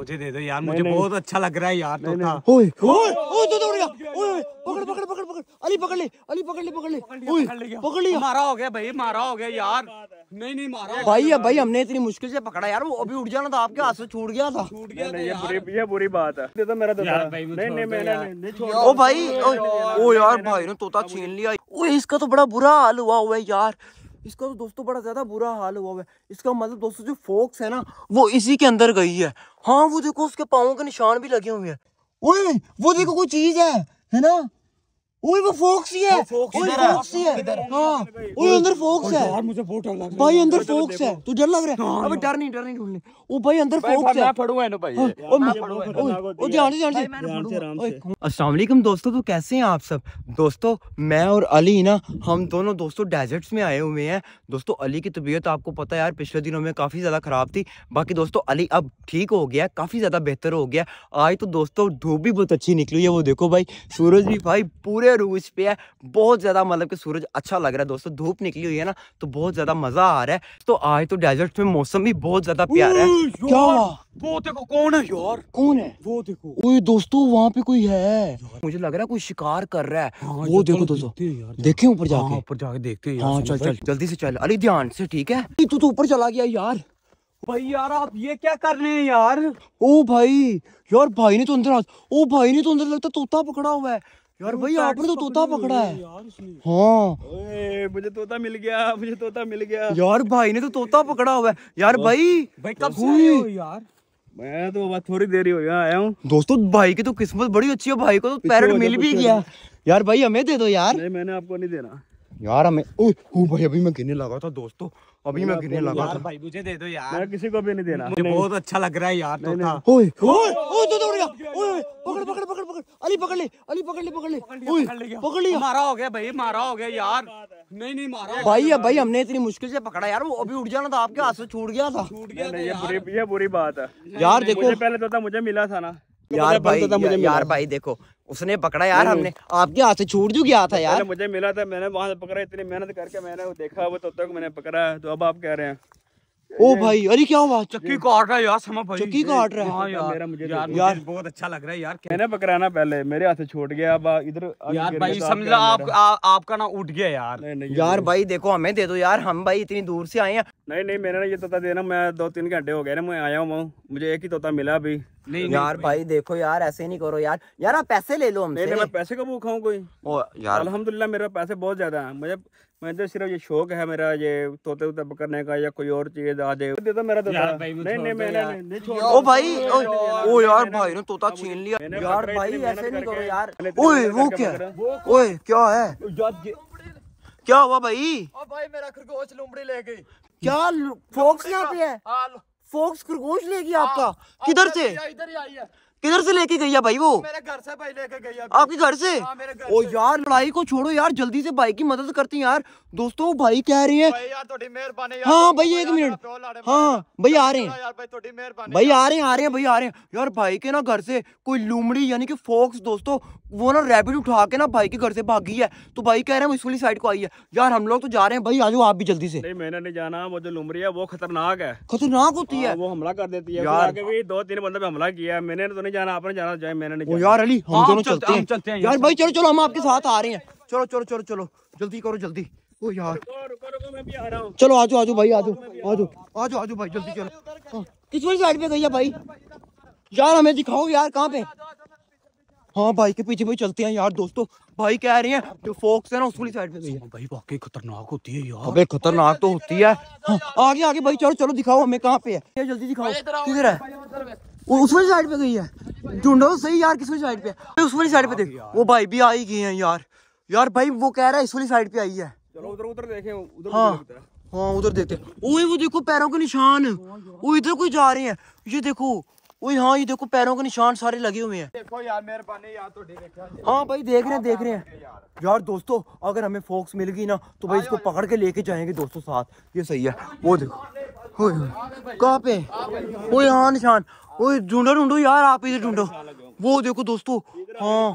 मुझे दे दो यार मुझे बहुत अच्छा लग रहा है यार तोता ओए ओए ओए तोता उड़ गया ओए पकड़ पकड़ पकड़ पकड़ अली पकड़ ले अली पकड़ ले पकड़ ले ओए पकड़ लिया मारा हो गया भाई मारा हो गया यार नहीं नहीं मारा भाई अब भाई हमने इतनी मुश्किल से पकड़ा यार वो अभी उठ जाना था तो आपके हाथ से छूट गया था छूट गया ये बुरी ये बुरी बात है दे दो मेरा तोता नहीं नहीं मैंने नहीं छोड़ ओ भाई ओ यार भाई ने तोता छीन लिया ओए इसका तो बड़ा बुरा हाल हुआ हुआ है यार इसका तो दोस्तों बड़ा ज़्यादा बुरा हाल हुआ हुआ है इसका मतलब दोस्तों जो फोक्स है ना वो इसी के अंदर गई है हाँ वो देखो उसके पाओ के निशान भी लगे हुए हैं वो देखो कोई चीज़ है है ना ओए वो फॉक्स ही है ओए फॉक्स ही है हां ओए अंदर फॉक्स है यार मुझे बहुत डर लग रहा है भाई अंदर फॉक्स है तू डर लग रहा है हाँ, अबे डर नहीं डर नहीं ढूंढने ओ भाई अंदर फॉक्स है मैं फड़ूंगा तो इन्हें भाई हाँ, ओ मैं फड़ूंगा ओ ध्यान से ध्यान से अस्सलाम वालेकुम दोस्तों तो कैसे हैं आप सब दोस्तों मैं और अली ना हम दोनों दोस्तों डेजर्ट्स में आए हुए हैं दोस्तों अली की तबीयत आपको पता है यार पिछले दिनों में काफ़ी ज़्यादा ख़राब थी बाकी दोस्तों अली अब ठीक हो गया काफ़ी ज़्यादा बेहतर हो गया आज तो दोस्तों धूप भी बहुत अच्छी निकली है वो देखो भाई सूरज भी भाई पूरे रूज पे है बहुत ज़्यादा मतलब कि सूरज अच्छा लग रहा है दोस्तों धूप निकली हुई है ना तो बहुत ज़्यादा मज़ा आ रहा है तो आज तो डेजर्ट में मौसम भी बहुत ज़्यादा प्यारा है क्या वो देखो कौन है यार कौन है वो देखो ओए दोस्तों वहाँ पे कोई है मुझे लग रहा है कोई शिकार कर रहा है हाँ, वो देखो दोस्तों देखे ऊपर जाके हाँ, ऊपर जाके देखते हैं हाँ चल चल जल्दी से चल अरे ध्यान से ठीक है तू तो ऊपर चला गया यार भाई यार आप ये क्या कर रहे हैं यार ओ भाई यार भाई ने तो अंदर ओ भाई ने तो अंदर लगता तोता पकड़ा हुआ है यार भाई आपने तो तोता पकड़ा है हाँ मुझे तोता मिल गया मुझे तोता मिल गया यार भाई ने तो तोता पकड़ा हुआ है यार भाई कब हुई यार मैं तो बस थोड़ी देरी हो गया आया हूँ दोस्तों भाई की तो किस्मत बड़ी अच्छी है भाई को तो पैरट मिल भी गया यार भाई हमें दे दो यार नहीं मैंने आपको नहीं देना यार हमें ओ, भाई अभी मैं गिरने लगा था दोस्तों अभी मैं गिरने लगा था भाई मुझे दे दो यार मैं किसी को भी नहीं देना मुझे बहुत अच्छा लग रहा है यार तोता ओए ओए ओ तोता उड़ गया ओए पकड़ पकड़ पकड़ पकड़ अली पकड़ ले अली पकड़ ले पकड़ ले ओए पकड़ लिया मारा हो गया भाई मारा हो गया यार नहीं नहीं मारा भाई अब भाई हमने इतनी मुश्किल से पकड़ा यार वो अभी उठ जाना था आपके हाथ से छूट गया था छूट गया ये बुरी बात है यार देखो पहले तो था मुझे मिला था ना तो यार भाई था मुझे यार भाई देखो उसने पकड़ा यार हमने आपके हाथ से छूट जो गया था तो यार मुझे मिला था मैंने वहां से पकड़ा इतनी मेहनत करके मैंने वो देखा वो तोता को मैंने पकड़ा तो अब आप कह रहे हैं ओ भाई अरे क्या हुआ चक्की काट रहा है यार समा भाई चक्की काट रहा है हां यार मेरा मुझे यार, यार बहुत अच्छा लग रहा है यार मैंने पकड़ा ना पहले मेरे हाथ से छूट गया अब इधर यार भाई समझ आप आपका ना उठ गया यार यार भाई देखो हमें दे दो यार हम भाई इतनी दूर से आए हैं नहीं नहीं मेरा ना ये तोता देना मैं दो तीन घंटे हो गए ना मैं आया हूं मुझे एक ही तोता मिला अभी नहीं यार नहीं, भाई देखो यार ऐसे नहीं करो यार यार आप पैसे ले लो हमसे मैं पैसे कब खाऊं कोई ओ यार अल्हम्दुलिल्लाह मेरा पैसे बहुत ज्यादा है मुझे मैं तो सिर्फ ये शौक है मेरा ये तोते उते पकड़ने का या कोई और चीज आ दे दे दो मेरा तोता नहीं नहीं मैंने नहीं छोड़ ओ भाई ओ यार भाई ने तोता छीन लिया यार भाई ऐसे नहीं करो यार ओए वो क्या ओए क्या है क्या हुआ भाई ओ भाई मेरा खरगोश लुमड़ी ले गई क्या फोक्स यहां पे है हां फोक्स खरगोश लेगी हाँ, आपका किधर से इधर ही आई है किधर से लेके गई है भाई वो मेरे घर से भाई लेके गई आपके घर से हाँ, ओ यार लड़ाई को छोड़ो यार जल्दी से भाई की मदद करती यार दोस्तों भाई कह रहे हैं हाँ भाई एक मिनट हाँ भाई आ रहे हैं भाई आ रहे हैं आ रहे हैं भाई आ रहे हैं यार भाई के ना घर से कोई लूमड़ी यानी कि फोक्स दोस्तों वो ना रैबिट उठा के ना भाई के घर से भागी है तो भाई कह रहे हैं इस वाली साइड को आई है यार हम लोग तो जा रहे हैं भाई आज आप भी जल्दी से नहीं मैंने नहीं जाना वो जो लुमड़ी है वो खतरनाक है खतरनाक होती हाँ, है वो हमला कर देती है दो तीन बंदे पे हमला किया है मैंने तो आपने जाना आपने जाना जाए मैंने नहीं जाना। यार अली हम हाँ, दोनों चलते हैं चलते हैं यार भाई चलो चलो हम आपके साथ आ रहे हैं चलो चलो चलो चलो जल्दी करो जल्दी ओ यार चलो आज आज भाई आज आज आज आज भाई जल्दी चलो हाँ, किस वाली साइड पे गई है भाई यार हमें दिखाओ यार कहाँ पे हाँ भाई के पीछे भाई चलते हैं यार दोस्तों भाई कह रहे हैं जो फोक्स है ना उस वाली साइड पे गई है भाई वाकई खतरनाक होती है यार अबे खतरनाक तो होती है हाँ, आगे आगे भाई चलो चलो दिखाओ हमें कहाँ पे है जल्दी दिखाओ किधर है उस वाली साइड पे गई है ढूंढो सही यार किस वाली साइड पे उस वाली साइड पे देख वो भाई भी आई गई है यार यार भाई वो कह रहा है इस वाली साइड पे आई हाँ, है हाँ उधर देखते हैं वो देखो पैरों के निशान वो इधर कोई जा रहे हैं ये देखो ओए हाँ ये देखो पैरों के निशान सारे लगे हुए हैं देखो यार मेहरबानी यार तो देख हाँ भाई देख रहे हैं देख रहे हैं यार दोस्तों अगर हमें फोक्स मिल गई ना तो भाई इसको पकड़ के लेके जाएंगे दोस्तों साथ ये सही है वो देखो कहाँ पे वो यहाँ निशान ओए ढूंढो ढूंढो यार आप इधर ढूंढो वो देखो दोस्तों हाँ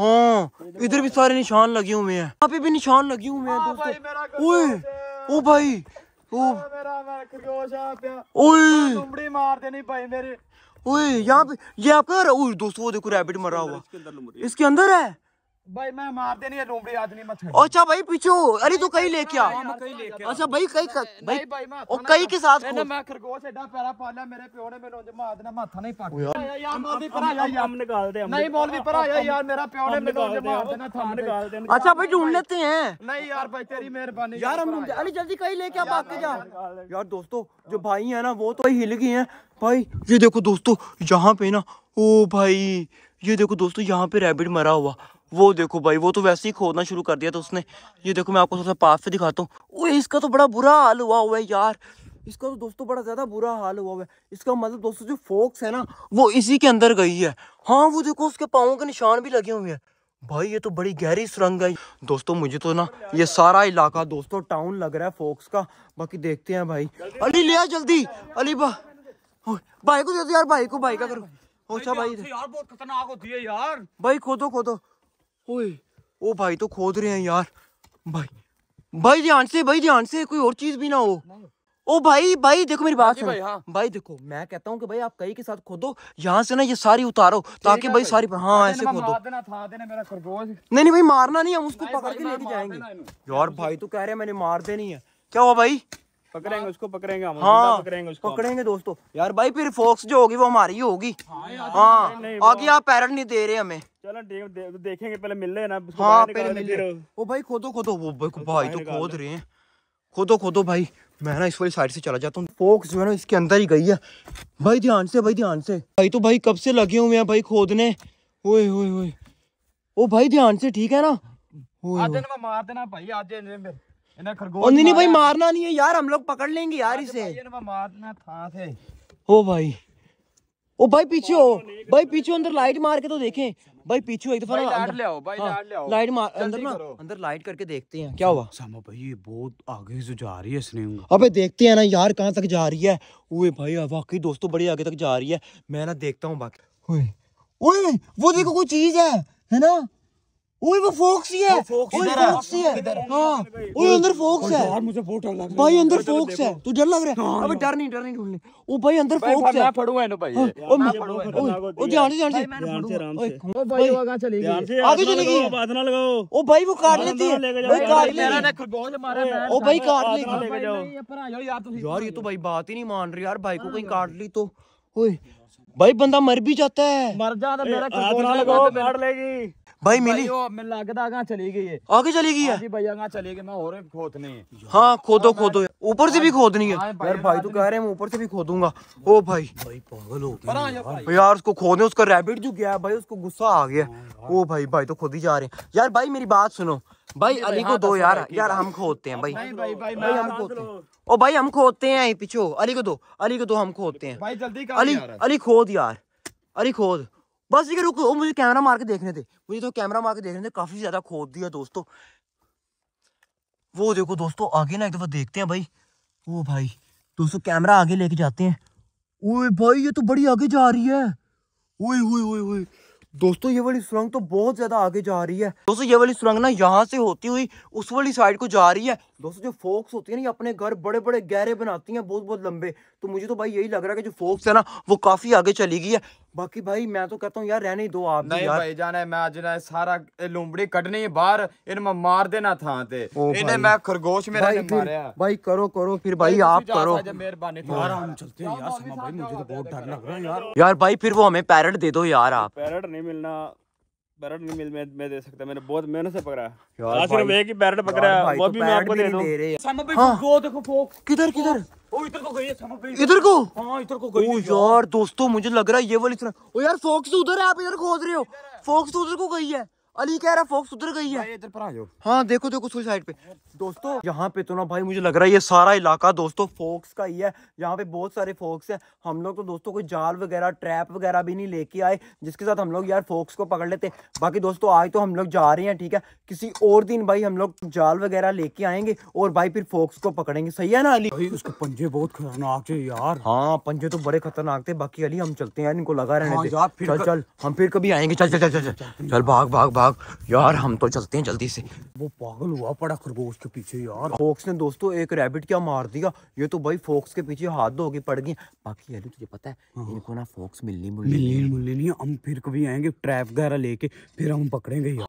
हाँ इधर भी सारे निशान लगे हुए हैं यहाँ पे भी निशान लगे हुए हैं हाँ दोस्तों ओए ओ भाई हाँ, ओए मार देनी भाई मेरे ओए यहाँ पे ये आपका दोस्तों वो देखो रैबिट मरा हुआ इसके अंदर है भाई मैं मारते है लोमड़ी आदमी मत अच्छा भाई पीछू अरे तू कहीं लेके आ अच्छा भाई कहीं भाई ओ कहीं के साथ मैं खरगोश एडा प्यारा पाला मेरे प्यो ने मेरे उंज देना माथा नहीं पाक यार मौलवी पराया हम निकाल दे नहीं मौलवी पराया यार मेरा प्यो ने मेरे उंज देना था निकाल दे अच्छा भाई ढूंढ लेते हैं नहीं यार भाई तेरी मेहरबानी यार हम अरे जल्दी कहीं लेके आ भाग के जा यार दोस्तों जो भाई है ना वो तो हिल गए हैं भाई ये देखो दोस्तों यहाँ पे ना ओ भाई ये देखो दोस्तों यहाँ पे रैबिट मरा हुआ वो देखो भाई वो तो वैसे ही खोदना शुरू कर दिया था उसने ये देखो मैं आपको थोड़ा पास से दिखाता हूँ ओए इसका तो बड़ा बुरा हाल हुआ हुआ है यार इसका तो दोस्तों बड़ा ज़्यादा बुरा हाल हुआ हुआ है इसका मतलब दोस्तों जो फोक्स है ना वो इसी के अंदर गई है हाँ वो देखो उसके पाओ के निशान भी लगे हुए हैं भाई ये तो बड़ी गहरी सुरंग है दोस्तों मुझे तो ना ये सारा इलाका दोस्तों टाउन लग रहा है फोक्स का बाकी देखते हैं भाई अली ले आ जल्दी अली बा भाई को दे दो यार भाई को भाई का करो अच्छा भाई यार बहुत खतरनाक होती है यार भाई खोदो खोदो ओए ओ भाई तो खोद रहे हैं यार भाई भाई ध्यान से भाई ध्यान से कोई और चीज भी ना हो ओ भाई भाई देखो मेरी बात हाँ भाई, हाँ। भाई देखो मैं कहता हूँ कि भाई आप कई के साथ खोदो यहाँ से ना ये सारी उतारो ताकि भाई, सारी हाँ ऐसे खोदो नहीं नहीं भाई मारना नहीं हम उसको पकड़ के लेके जाएंगे यार भाई तो कह रहे हैं मैंने मार देनी है क्या हुआ भाई पकड़ेंगे उसको पकड़ेंगे हम हाँ पकड़ेंगे उसको पकड़ेंगे दोस्तों यार भाई फिर फोक्स जो होगी वो हमारी ही होगी हाँ, हाँ आगे आप पैरट नहीं दे रहे हमें चलो देखेंगे पहले मिल रहे ना हाँ पहले मिल रहे भाई खोदो खोदो वो भाई तो खोद रहे हैं खोदो खोदो भाई मैं ना इस वाली साइड से चला जाता हूँ फोक्स जो है ना इसके अंदर ही गई है भाई ध्यान से भाई ध्यान से भाई तो भाई कब से लगे हुए हैं भाई खोदने ओए ओए ओए ओ भाई ध्यान से ठीक है ना मार देना भाई आज खरगोश नहीं भाई मारना नहीं है यार हम लोग पकड़ लेंगे यार इसे मारना था से ओ भाई ओ भाई पीछे हो भाई पीछे अंदर लाइट मार के तो देखें भाई पीछे एक दफा लाइट हाँ, मार अंदर ना अंदर लाइट करके देखते हैं क्या हुआ सामो भाई ये बहुत आगे से जा रही है इसने अबे देखते हैं ना यार कहाँ तक जा रही है ओए भाई वाकई दोस्तों बड़ी आगे तक जा रही है मैं ना देखता हूँ बाकी ओए ओए वो देखो कोई चीज है है ना वो फोक्स ही है ओए फोक्स ही है हां ओए अंदर फोक्स है यार मुझे बहुत डर लग रहा है भाई अंदर तो फोक्स है तू डर लग रहा है हाँ, अबे डर नहीं डर नहीं ढूंढ ले ओ भाई अंदर फोक्स है हाँ, मैं फड़ूंगा इन्हें भाई ओ ध्यान से ध्यान से ध्यान से आराम से ओ भाई वो आगे चली गई आगे चली गई बात ना लगाओ ओ भाई वो काट लेती है ओ काट ले मेरा खरगोश मारा मैं ओ भाई काट ले ये यार ये तो भाई बात ही नहीं मान रही यार भाई को हाँ, कहीं काट ली तो ओए भाई बंदा मर भी जाता है मर जाता तो मेरा खरगोश लगाओ बैठ लेगी भाई मिली आगे चली गई है हाँ, हाँ खोदो हाँ, खोदो ऊपर से भी हाँ, खोदनी है यार भाई तो कह रहे हैं ऊपर से भी खोदूंगा ओ भाई पागल हो गया यार उसको खोदे उसका रेबिट जो गया भाई उसको गुस्सा आ गया ओ भाई भाई तो खोद ही जा रहे हैं यार भाई मेरी बात सुनो भाई अली को दो यार यार हम खोदते हैं भाई भाई हम खोदते हैं ओ भाई हम खोदते हैं पीछे अली को दो अली को दो हम खोदते हैं अली अली खोद यार अली खोद बस ये रुक वो मुझे कैमरा मार के देखने थे मुझे तो कैमरा मार के देखने थे काफ़ी ज़्यादा खोद दिया दोस्तों वो देखो दोस्तों आगे ना एक दफ़ा देखते हैं भाई वो भाई दोस्तों कैमरा आगे लेके जाते हैं ओए भाई ये तो बड़ी आगे जा रही है ओए ओए ओए ओए दोस्तों ये वाली सुरंग तो बहुत ज़्यादा आगे जा रही है दोस्तों ये वाली सुरंग ना यहाँ से होती हुई उस वाली साइड को जा रही है दोस्तों जो फोक्स होती है ना ये अपने घर बड़े बड़े गहरे बनाती हैं बहुत बहुत लंबे तो मुझे तो भाई यही लग रहा है कि जो फोक्स है ना वो काफी आगे चली गई है बाकी भाई मैं तो कहता हूँ यार रहने दो आप नहीं यार। भाई जाना है मैं आज ना सारा लुमड़ी कटनी बाहर इन मैं मार देना था इन्हें मैं खरगोश में भाई, मारा भाई करो करो फिर भाई, आप करो मेहरबानी यार भाई फिर वो हमें पैरट दे दो यार आप पैरट नहीं मिलना पैरट नहीं मिल मैं, मैं दे सकता मैंने बहुत मेहनत से पकड़ा यार हाँ, सिर्फ एक ही पैरट पकड़ा है वो तो भी मैं आपको दे दूं सामो पे हाँ। वो देखो फोक किधर किधर ओ इधर को गई है सामो पे इधर को हां इधर को गई ओ यार दोस्तों मुझे लग रहा है ये वाली तरह ओ यार फोक्स उधर है आप इधर खोज रहे हो फोक्स उधर को गई है अली कह रहा फोक्स उधर गई है इधर पर आ जाओ हां देखो देखो उसकी साइड पे दोस्तों यहाँ पे तो ना भाई मुझे लग रहा है ये सारा इलाका दोस्तों फोक्स का ही है यहाँ पे बहुत सारे फोक्स हैं हम लोग तो दोस्तों कोई जाल वगैरह ट्रैप वगैरह भी नहीं लेके आए जिसके साथ हम लोग यार फोक्स को पकड़ लेते बाकी दोस्तों आज तो हम लोग जा रहे हैं ठीक है किसी और दिन भाई हम लोग जाल वगैरह लेके आएंगे और भाई फिर फोक्स को पकड़ेंगे सही है ना अली भाई उसके पंजे बहुत खतरनाक थे यार हाँ पंजे तो बड़े खतरनाक थे बाकी अली हम चलते हैं इनको लगा रहे हाँ चल चल हम फिर कभी आएंगे चल चल चल चल चल चल भाग भाग भाग यार हम तो चलते हैं जल्दी से वो पागल हुआ पड़ा खरगोश के पीछे यार फोक्स ने दोस्तों एक रैबिट क्या मार दिया ये तो भाई फोक्स के पीछे हाथ धो के पड़ गई बाकी हेलू तुझे पता है हाँ। इनको ना फोक्स मिलनी मुलनी मिलनी हम फिर कभी आएंगे ट्रैप वगैरह लेके फिर हम पकड़ेंगे